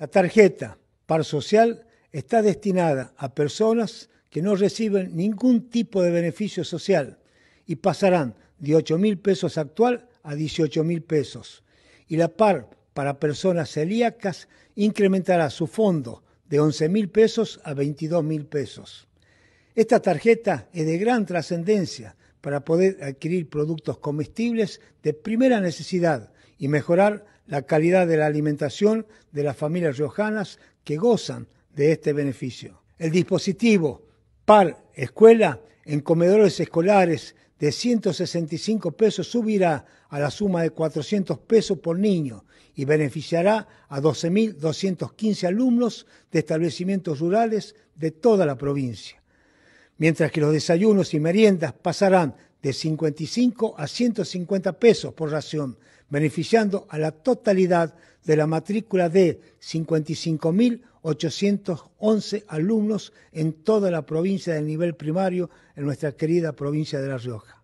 La tarjeta par social está destinada a personas que no reciben ningún tipo de beneficio social y pasarán de 8.000 mil pesos actual a 18.000 mil pesos. Y la par para personas celíacas incrementará su fondo de 11.000 mil pesos a 22.000 mil pesos. Esta tarjeta es de gran trascendencia para poder adquirir productos comestibles de primera necesidad y mejorar la calidad de la alimentación de las familias riojanas que gozan de este beneficio. El dispositivo PAR Escuela en comedores escolares de 165 pesos subirá a la suma de 400 pesos por niño y beneficiará a 12.215 alumnos de establecimientos rurales de toda la provincia. Mientras que los desayunos y meriendas pasarán de 55 a 150 pesos por ración, beneficiando a la totalidad de la matrícula de 55.811 alumnos en toda la provincia del nivel primario en nuestra querida provincia de La Rioja.